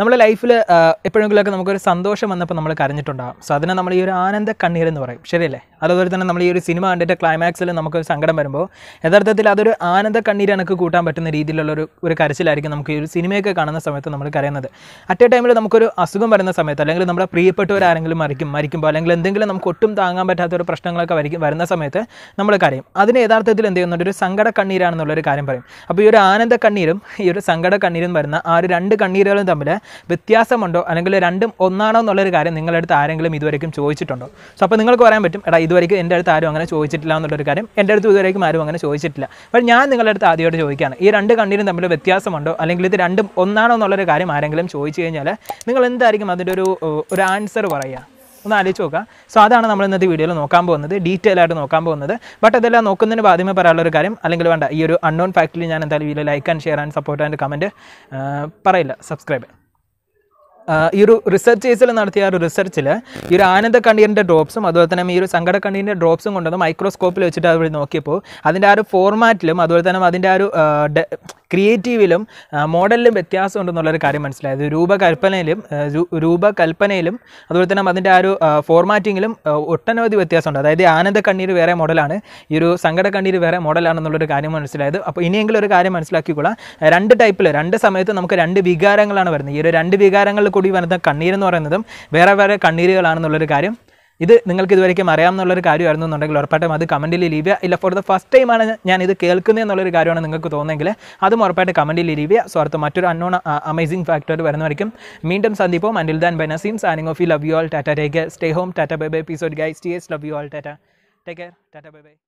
നമ്മുടെ ലൈഫിൽ എപ്പോഴെങ്കിലുമൊക്കെ നമുക്കൊരു സന്തോഷം വന്നപ്പോൾ നമ്മൾ കരഞ്ഞിട്ടുണ്ടാകും സോ അതിനെ നമ്മൾ ഈ ഒരു ആനന്ദ കണ്ണീർ എന്ന് പറയും ശരിയല്ലേ അതുപോലെ തന്നെ നമ്മൾ ഈ ഒരു സിനിമ കണ്ടിട്ട് ക്ലൈമാക്സിൽ നമുക്കൊരു സങ്കടം വരുമ്പോൾ യഥാർത്ഥത്തിൽ അതൊരു ആനന്ദ കണ്ണീർ എനിക്ക് കൂട്ടാൻ പറ്റുന്ന രീതിയിലുള്ള ഒരു ഒരു കരച്ചിലായിരിക്കും നമുക്ക് ഈ ഒരു സിനിമയൊക്കെ കാണുന്ന സമയത്ത് നമ്മൾ കരയുന്നത് അറ്റ് എ ടൈമിൽ നമുക്കൊരു അസുഖം വരുന്ന സമയത്ത് അല്ലെങ്കിൽ നമ്മുടെ ഒരാരെങ്കിലും മരിക്കും മരിക്കുമ്പോൾ അല്ലെങ്കിൽ എന്തെങ്കിലും നമുക്ക് ഒട്ടും താങ്ങാൻ പറ്റാത്ത ഒരു പ്രശ്നങ്ങളൊക്കെ വരയ്ക്കും വരുന്ന സമയത്ത് നമ്മൾ കരയും അതിന് യഥാർത്ഥത്തിൽ എന്ത് ചെയ്യുന്നുണ്ട് ഒരു സങ്കട കണ്ണീരാണെന്നുള്ളൊരു കാര്യം പറയും അപ്പോൾ ഈ ഒരു ആനന്ദ കണ്ണീരും ഈ ഒരു സങ്കട കണ്ണീരും വരുന്ന ആ ഒരു രണ്ട് കണ്ണീരുകളും തമ്മിൽ വ്യത്യാസമുണ്ടോ അല്ലെങ്കിൽ രണ്ടും ഒന്നാണോ എന്നുള്ളൊരു കാര്യം നിങ്ങളുടെ അടുത്ത് ആരെങ്കിലും ഇതുവരെയും ചോദിച്ചിട്ടുണ്ടോ സോ അപ്പോൾ നിങ്ങൾക്ക് പറയാൻ പറ്റും എടാ ഇതുവരെയും എൻ്റെ അടുത്ത് ആരും അങ്ങനെ ചോദിച്ചിട്ടില്ല എന്നുള്ളൊരു കാര്യം എൻ്റെ അടുത്ത് ഇതുവരെയും ആരും അങ്ങനെ ചോദിച്ചിട്ടില്ല അപ്പോൾ ഞാൻ നിങ്ങളുടെ അടുത്ത് ആദ്യമായിട്ട് ചോദിക്കുകയാണ് ഈ രണ്ട് കണ്ണീരും തമ്മിൽ വ്യത്യാസമുണ്ടോ അല്ലെങ്കിൽ ഇത് രണ്ടും ഒന്നാണോ എന്നുള്ളൊരു കാര്യം ആരെങ്കിലും ചോദിച്ചു കഴിഞ്ഞാൽ നിങ്ങൾ എന്തായിരിക്കും അതിൻ്റെ ഒരു ഒരു ആൻസർ പറയുക ഒന്ന് ആലോചിച്ച് നോക്കാം സോ അതാണ് നമ്മൾ ഇന്നത്തെ വീഡിയോയിൽ നോക്കാൻ പോകുന്നത് ഡീറ്റെയിൽ ആയിട്ട് നോക്കാൻ പോകുന്നത് ബട്ട് അതെല്ലാം നോക്കുന്നതിന് ആദ്യമേ പറയാനുള്ള ഒരു കാര്യം അല്ലെങ്കിൽ വേണ്ട ഈ ഒരു അൺനോൺ ഫാക്ടറിൽ ഞാൻ എന്തായാലും video like and share and support and comment പറയില്ല സബ്സ്ക്രൈബ് ഈ ഒരു റിസർച്ചേഴ്സിൽ നടത്തിയ ഒരു റിസർച്ചിൽ ഈ ഒരു ആനന്ദ കണ്ണീരിൻ്റെ ഡ്രോപ്സും അതുപോലെ തന്നെ ഈ ഒരു സങ്കട കണ്ണീരിൻ്റെ ഡ്രോപ്സും കൊണ്ടുവന്ന് മൈക്രോസ്കോപ്പിൽ വെച്ചിട്ട് അവർ നോക്കിയപ്പോൾ അതിൻ്റെ ആ ഒരു ഫോർമാറ്റിലും അതുപോലെ തന്നെ അതിൻ്റെ ആ ഒരു ക്രിയേറ്റീവിലും മോഡലിലും വ്യത്യാസം ഉണ്ടെന്നുള്ളൊരു കാര്യം മനസ്സിലായത് രൂപകൽപ്പനയിലും രൂപകൽപ്പനയിലും അതുപോലെ തന്നെ അതിൻ്റെ ആ ഒരു ഫോർമാറ്റിങ്ങിലും ഒട്ടനവധി വ്യത്യാസമുണ്ട് അതായത് ആനന്ദ കണ്ണീർ വേറെ മോഡലാണ് ഈ ഒരു സങ്കട കണ്ണീർ വേറെ മോഡലാണെന്നുള്ളൊരു കാര്യം മനസ്സിലായത് അപ്പോൾ ഇനിയെങ്കിലും ഒരു കാര്യം മനസ്സിലാക്കിക്കൊള്ളാം രണ്ട് ടൈപ്പിൽ രണ്ട് സമയത്ത് നമുക്ക് രണ്ട് വികാരങ്ങളാണ് വരുന്നത് ഈ ഒരു രണ്ട് വികാരങ്ങളിൽ കൂടി വരുന്ന എന്ന് പറയുന്നതും വേറെ വേറെ കണ്ണീരുകളാണെന്നുള്ളൊരു കാര്യം ഇത് നിങ്ങൾക്ക് ഇതുവരേക്കും അറിയാമെന്നുള്ളൊരു കാര്യമായിരുന്നു എന്നുണ്ടെങ്കിൽ ഉറപ്പായിട്ടും അത് കമൻറ്റിൽ ലീവ് ഇല്ല ഫോർ ദ ഫസ്റ്റ് ടൈമാണ് ഞാൻ ഇത് കേൾക്കുന്നത് എന്നുള്ളൊരു കാര്യമാണ് നിങ്ങൾക്ക് തോന്നുന്നെങ്കിൽ അതും ഉറപ്പായിട്ട് കമൻറ്റിൽ ലീവ് സ്വർത്ത് മറ്റൊരു അൺനോൺ അമേസിംഗ് ഫാക്ടർ വരുന്നവരേക്കും വീണ്ടും സന്ദീപവും അനിൽ ദാൻ ബെനസീം signing off you love you all tata take care stay home tata bye bye episode guys T S love you all tata take care tata bye by